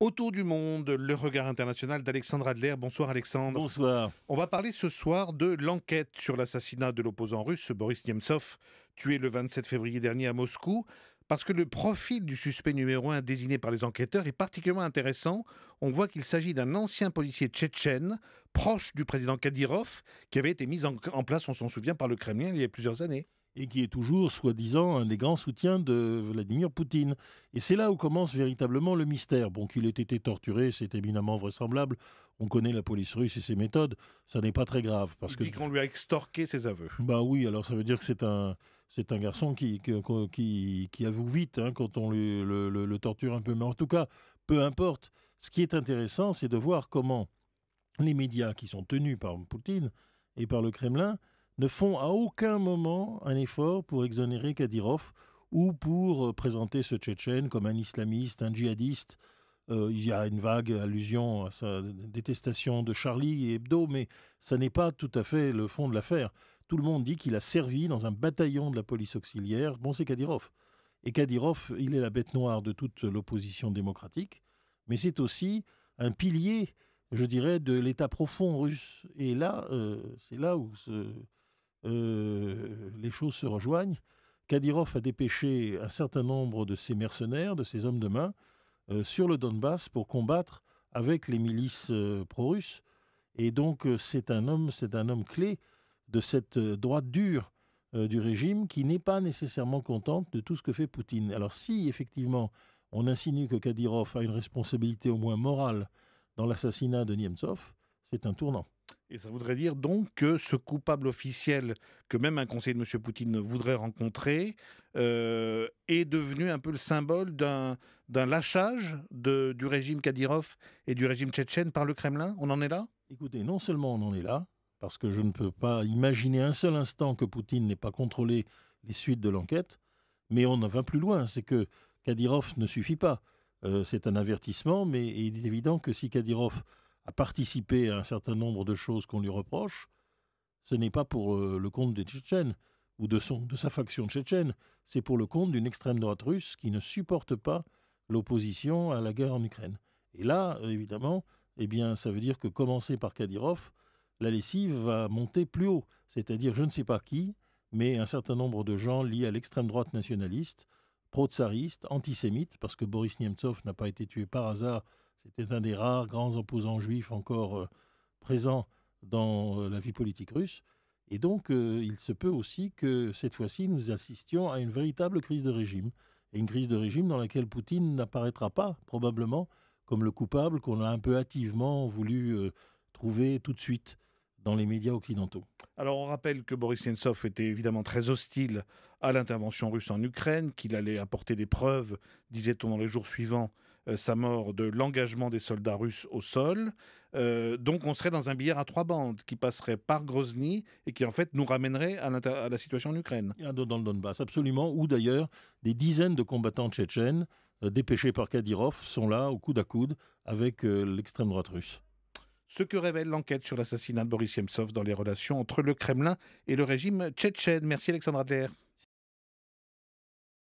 Autour du monde, le regard international d'Alexandre Adler. Bonsoir Alexandre. Bonsoir. On va parler ce soir de l'enquête sur l'assassinat de l'opposant russe Boris Nemtsov, tué le 27 février dernier à Moscou. Parce que le profil du suspect numéro un désigné par les enquêteurs est particulièrement intéressant. On voit qu'il s'agit d'un ancien policier tchétchène, proche du président Kadyrov, qui avait été mis en, place, on s'en souvient, par le Kremlin il y a plusieurs années et qui est toujours, soi-disant, un des grands soutiens de Vladimir Poutine. Et c'est là où commence véritablement le mystère. Bon, qu'il ait été torturé, c'est éminemment vraisemblable. On connaît la police russe et ses méthodes. Ça n'est pas très grave. Parce Il que... dit qu'on lui a extorqué ses aveux. Bah oui, alors ça veut dire que c'est un, c'est un garçon qui, qui, avoue vite hein, quand on le, le torture un peu. Mais en tout cas, peu importe. Ce qui est intéressant, c'est de voir comment les médias qui sont tenus par Poutine et par le Kremlin ne font à aucun moment un effort pour exonérer Kadyrov ou pour euh, présenter ce Tchétchène comme un islamiste, un djihadiste. Euh, il y a une vague allusion à sa détestation de Charlie et Hebdo, mais ça n'est pas tout à fait le fond de l'affaire. Tout le monde dit qu'il a servi dans un bataillon de la police auxiliaire. Bon, c'est Kadyrov. Et Kadyrov, il est la bête noire de toute l'opposition démocratique, mais c'est aussi un pilier, je dirais, de l'état profond russe. Et là, euh, c'est là où euh, les choses se rejoignent. Kadyrov a dépêché un certain nombre de ses mercenaires, de ses hommes de main, euh, sur le Donbass pour combattre avec les milices euh, pro-russes. Et donc c'est un homme, c'est un homme clé de cette droite dure du régime qui n'est pas nécessairement contente de tout ce que fait Poutine. Alors si effectivement on insinue que Kadyrov a une responsabilité au moins morale dans l'assassinat de Nemtsov, c'est un tournant. Et ça voudrait dire donc que ce coupable officiel que même un conseil de M. Poutine voudrait rencontrer euh, est devenu un peu le symbole d'un lâchage du régime Kadyrov et du régime tchétchène par le Kremlin On en est là Écoutez, non seulement on en est là, parce que je ne peux pas imaginer un seul instant que Poutine n'ait pas contrôlé les suites de l'enquête, mais on en va plus loin, c'est que Kadyrov ne suffit pas. Euh, c'est un avertissement, mais il est évident que si Kadyrov à participer à un certain nombre de choses qu'on lui reproche, ce n'est pas pour euh, le compte des Tchétchènes ou de, son, de sa faction tchétchène, c'est pour le compte d'une extrême droite russe qui ne supporte pas l'opposition à la guerre en Ukraine. Et là, évidemment, eh bien, ça veut dire que commencer par Kadyrov, la lessive va monter plus haut. C'est-à-dire, je ne sais pas qui, mais un certain nombre de gens liés à l'extrême droite nationaliste, pro-tsariste, antisémite, parce que Boris Nemtsov n'a pas été tué par hasard, c'était un des rares grands opposants juifs encore euh, présents dans euh, la vie politique russe. Et donc, euh, il se peut aussi que cette fois-ci, nous assistions à une véritable crise de régime. Et une crise de régime dans laquelle Poutine n'apparaîtra pas, probablement, comme le coupable qu'on a un peu hâtivement voulu trouver tout de suite dans les médias occidentaux. Alors on rappelle que Boris Yensov était évidemment très hostile à l'intervention russe en Ukraine, qu'il allait apporter des preuves, disait-on dans les jours suivants, euh, sa mort de l'engagement des soldats russes au sol. Euh, donc on serait dans un billard à trois bandes qui passerait par Grozny et qui en fait nous ramènerait à, la situation en Ukraine. Dans le Donbass, absolument, ou d'ailleurs des dizaines de combattants tchétchènes euh, dépêchés par Kadyrov sont là au coude à coude avec l'extrême droite russe ce que révèle l'enquête sur l'assassinat de Boris Yemtsov dans les relations entre le Kremlin et le régime tchétchène. Merci Alexandre Adler.